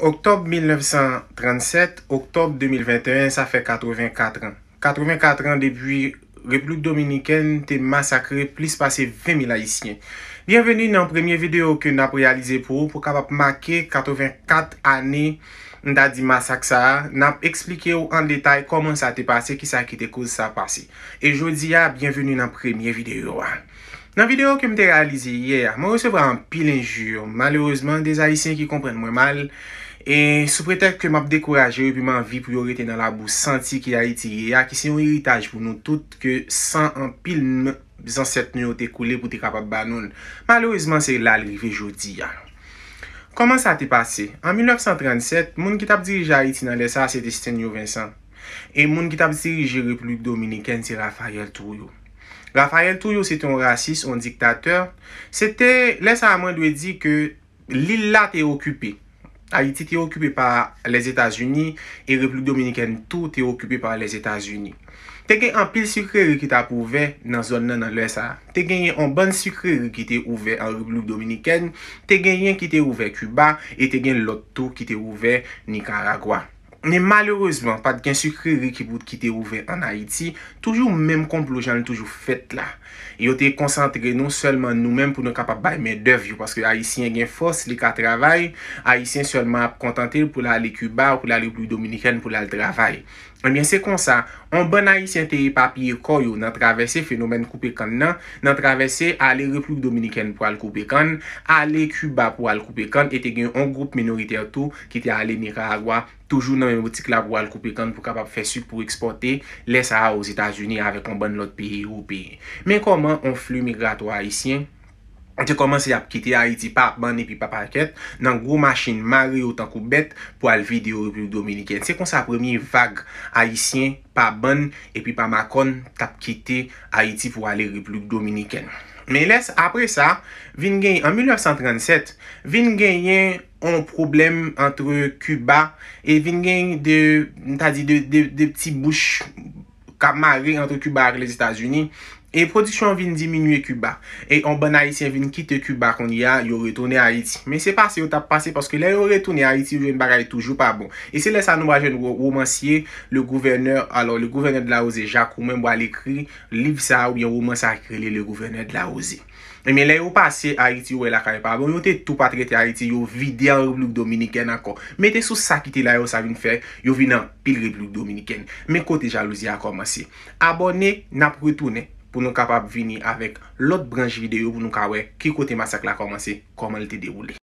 Oktob 1937, oktob 2021, sa fe 84 an. 84 an debi replouk dominiken te masakre plis pase 20.000 haisyen. Bienveni nan premye video ke nan ap realize pou pou kapap make 84 ane nda di masak sa. Nan ap explike ou an detay koman sa te pase, ki sa ki te kouze sa pase. E jodi ya, bienveni nan premye video. Nan video ke mte realize yere, mwen resebra an pil injur. Malouzman, de haisyen ki kompren mwen mal. E sou preter ke m ap dekorajere pi man vi priorete nan la bou santi ki y a iti Ya ki se yon eritaj pou nou tout ke san an pil m bizanset nou yo te koule pou te kapak banoun Malouezman se yon la rive jodi Koman sa te pase? An 1937, moun ki tap dirije a iti nan lesa se te siten yo Vincent E moun ki tap dirije republik Dominiken se Rafael Truyo Rafael Truyo se te yon rasist, yon diktater Se te lesa a mwen lwe di ke li la te okupi Haiti te okupi pa les Etats-Unis E Republik Dominiken tout te okupi pa les Etats-Unis Te gen yon pil sukri re ki te akouve nan zon nan lwesa Te gen yon ban sukri re ki te ouve en Republik Dominiken Te gen yon ki te ouve Cuba E te gen loto ki te ouve Nicaragua Ne malerozman, pat gen sukri reki pou te kite ouve an Haiti, toujou menm konplojan l toujou fet la. Yo te konsantre non solman nou menm pou nou kapap bay men dev yo, paske Haitien gen fos li ka travay, Haitien solman kontante pou la ale Kuba ou pou la Repulie Dominikene pou la l travay. Ebyen se konsa, an ben Haitien teye papye koyo nan travese fenomen koupek an nan, nan travese ale Repulie Dominikene pou ale koupek an, ale Kuba pou ale koupek an, ete gen yon group minorite ato ki te ale Nicaragua Kuba. Toujou nan men boutik la pou al koupi kan pou kapap fesup pou eksporte. Les a ya ouz Etasuni ave kon ban lot pihi ou pihi. Men koman on flu migrato Haitien? Te koman se ap kite Haiti pa ban epi pa paket. Nan gro machin mare ou tankou bet pou al vide ou replouk Dominiken. Se kon sa premiye vage Haitien pa ban epi pa makon tap kite Haiti pou al replouk Dominiken. Men les apre sa, en 1937, vin genyen... an problem antre Cuba e vingeng de ta di de pti bouch kamare antre Cuba agle l'Etajouni E produksyon vin diminue Kuba E yon ban Haitien vin kite Kuba Kon di ya, yon retoune Haiti Men se pase, yon tap pase Paske lè yon retoune Haiti Yon bagay toujou pa bon E se lè sa nou wajen wou woman siye Le gouverneur, alò le gouverneur de la ose Jakou men wale kri Liv sa wou yon woman sa krele Le gouverneur de la ose e Men lè yon pase, Haiti wè e la kare pa bon Yon te tou patrete Haiti Yon vide an reblouk dominiken an kon Men te sou sakite la yon sa vin fe Yon vine an pil reblouk dominiken Men kote jalouzi a koman si Abone, nap retoune pou nou kapap vini avek lot branj videyo pou nou kawè ki kote masak la komanse komalite de wou li.